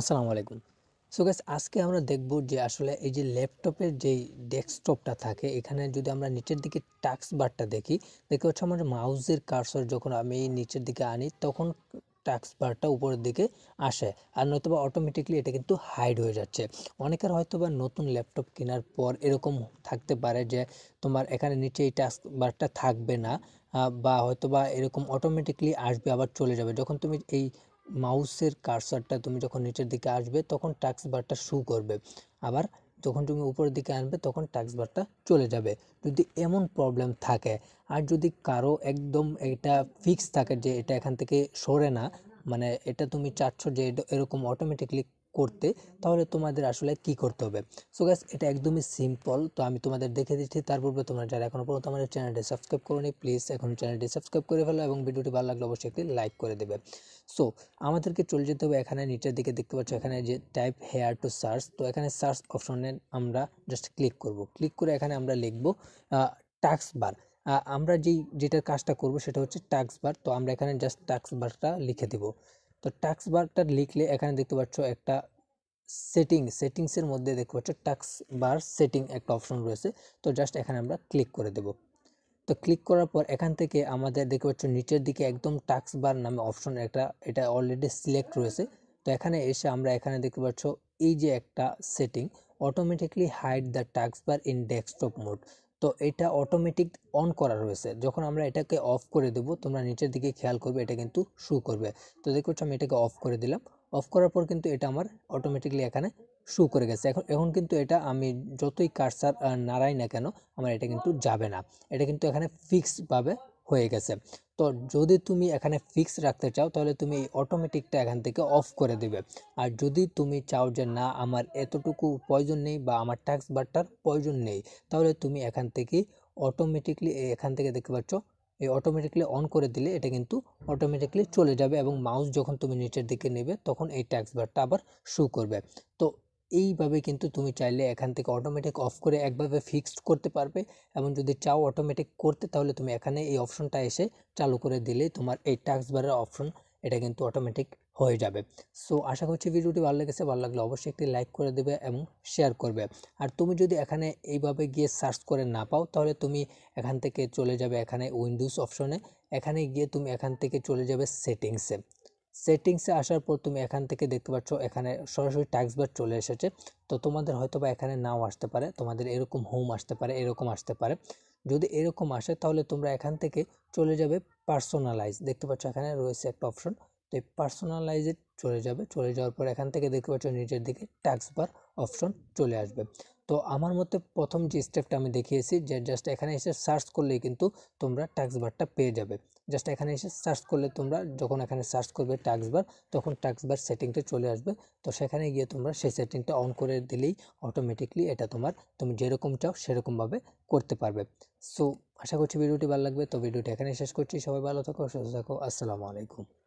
আসসালামু আলাইকুম so gas আজকে আমরা দেখব যে আসলে এই যে ল্যাপটপের যেই ডেস্কটপটা থাকে এখানে যদি আমরা নিচের দিকে টাক্স বারটা দেখি দেখে হচ্ছে আমার মাউসের কারসর যখন আমি নিচের দিকে আনি তখন টাক্স বারটা উপরের দিকে আসে আর নয়তোবা অটোমেটিকলি এটা কিন্তু হাইড হয়ে যাচ্ছে অনেকের হয়তোবা নতুন ল্যাপটপ কেনার পর এরকম থাকতে পারে যে তোমার এখানে নিচে এই টাক্স বারটা থাকবে না বা হয়তোবা এরকম অটোমেটিকলি আসবে আবার চলে যাবে যখন তুমি এই মাউসের কারসারটা তুমি যখন নিচের দিকে আসবে তখন টাক্স বারটা শু করবে আবার যখন তুমি উপরের দিকে আনবে তখন টাক্স বারটা চলে যাবে যদি এমন প্রবলেম থাকে আর যদি কারো একদম এটা ফিক্স থাকে যে এটা এখান থেকে সরে না মানে এটা তুমি চাচ্ছ যে এরকম অটোমেটিকলি করতে তাহলে তোমাদের আসলে কি করতে হবে সো গ্যাস এটা একদমই সিম্পল তো আমি তোমাদের দেখে দিচ্ছি তার পূর্বে তোমরা যারা এখনও পর্যন্ত আমাদের চ্যানেলটি সাবস্ক্রাইব করোনি প্লিজ এখন চ্যানেলটি সাবস্ক্রাইব করে ফেলো এবং ভিডিওটি ভালো লাগলে অবশ্যই একটি লাইক করে দেবে সো আমাদেরকে চলে যেতে হবে এখানে নিচের দিকে দেখতে পাচ্ছ এখানে যে টাইপ হেয়ার টু সার্চ তো এখানে সার্চ অপশনে আমরা জাস্ট ক্লিক করব ক্লিক করে এখানে আমরা লিখব টাক্স বার আমরা যেই যেটার কাজটা করব সেটা হচ্ছে টাক্স বার তো আমরা এখানে জাস্ট টাক্স বারটা লিখে দেবো তো টাক্স বারটা লিখলে এখানে দেখতে পাচ্ছ একটা সেটিং সেটিংসের মধ্যে দেখতে পাচ্ছ টাক্স বার সেটিং একটা অপশন রয়েছে তো জাস্ট এখানে আমরা ক্লিক করে দেব তো ক্লিক করার পর এখান থেকে আমাদের দেখতে পাচ্ছ নিচের দিকে একদম টাক্স বার নামে অপশন একটা এটা অলরেডি সিলেক্ট রয়েছে তো এখানে এসে আমরা এখানে দেখতে পাচ্ছ এই যে একটা setting automatically hide the taskbar in desktop mode তো এটা অটোমেটিক অন করা রয়েছে যখন আমরা এটাকে অফ করে দেব তোমরা নিচের দিকে খেয়াল করবে এটা কিন্তু শু করবে তো পাচ্ছ আমি এটাকে অফ করে দিলাম অফ করার পর কিন্তু এটা আমার অটোমেটিকলি এখানে শু করে গেছে এখন এখন কিন্তু এটা আমি যতই কারসার নাড়াই না কেন আমার এটা কিন্তু যাবে না এটা কিন্তু এখানে ফিক্সডভাবে হয়ে গেছে তো যদি তুমি এখানে ফিক্স রাখতে চাও তাহলে তুমি এই অটোমেটিকটা এখান থেকে অফ করে দেবে আর যদি তুমি চাও যে না আমার এতটুকু প্রয়োজন নেই বা আমার ট্যাক্স বারটার প্রয়োজন নেই তাহলে তুমি এখান থেকে অটোমেটিকলি এখান থেকে দেখতে পাচ্ছ এই অটোমেটিকলি অন করে দিলে এটা কিন্তু অটোমেটিকলি চলে যাবে এবং মাউস যখন তুমি নিচের দিকে নেবে তখন এই ট্যাক্স বারটা আবার শু করবে তো এইভাবে কিন্তু তুমি চাইলে এখান থেকে অটোমেটিক অফ করে একভাবে ফিক্সড করতে পারবে এবং যদি চাও অটোমেটিক করতে তাহলে তুমি এখানে এই অপশনটা এসে চালু করে দিলেই তোমার এই টাস্ক বারের অপশন এটা কিন্তু অটোমেটিক হয়ে যাবে সো আশা করছি ভিডিওটি ভালো লেগেছে ভালো লাগলে অবশ্যই একটি লাইক করে দেবে এবং শেয়ার করবে আর তুমি যদি এখানে এইভাবে গিয়ে সার্চ করে না পাও তাহলে তুমি এখান থেকে চলে যাবে এখানে উইন্ডোজ অপশনে এখানে গিয়ে তুমি এখান থেকে চলে যাবে সেটিংসে সেটিংসে আসার পর তুমি এখান থেকে দেখতে পাচ্ছ এখানে সরাসরি ট্যাক্স বার চলে এসেছে তো তোমাদের হয়তো বা এখানে নাও আসতে পারে তোমাদের এরকম হোম আসতে পারে এরকম আসতে পারে যদি এরকম আসে তাহলে তোমরা এখান থেকে চলে যাবে পার্সোনালাইজ দেখতে পাচ্ছ এখানে রয়েছে একটা অপশন তো এই পার্সোনালাইজে চলে যাবে চলে যাওয়ার পর এখান থেকে দেখতে পাচ্ছ নিজের দিকে ট্যাক্স বার অপশন চলে আসবে তো আমার মতে প্রথম যে স্টেপটা আমি দেখিয়েছি যে জাস্ট এখানে এসে সার্চ করলেই কিন্তু তোমরা টাক্স বারটা পেয়ে যাবে জাস্ট এখানে এসে সার্চ করলে তোমরা যখন এখানে সার্চ করবে টাক্স বার তখন টাক্স বার সেটিংটা চলে আসবে তো সেখানে গিয়ে তোমরা সেই সেটিংটা অন করে দিলেই অটোমেটিকলি এটা তোমার তুমি যেরকম চাও সেরকমভাবে করতে পারবে সো আশা করছি ভিডিওটি ভালো লাগবে তো ভিডিওটি এখানে শেষ করছি সবাই ভালো থাকো সুস্থ থাকো আসসালামু আলাইকুম